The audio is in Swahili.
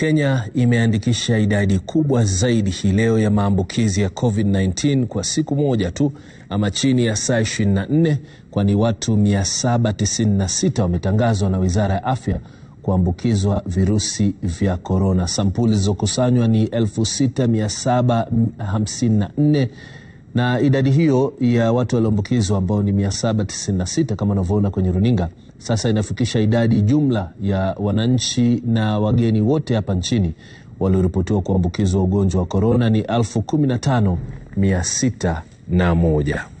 Kenya imeandikisha idadi kubwa zaidi hii leo ya maambukizi ya COVID-19 kwa siku moja tu ama chini ya saa 24 kwani watu 796 wametangazwa na Wizara ya Afya kuambukizwa virusi vya korona. Sampuli zilizokusanywa ni 6754 na idadi hiyo ya watu walioambukizwa ambao ni 796 kama unavyoona kwenye runinga sasa inafikisha idadi jumla ya wananchi na wageni wote hapa nchini walioripotiwa kuambukizwa ugonjwa wa korona ni 15601.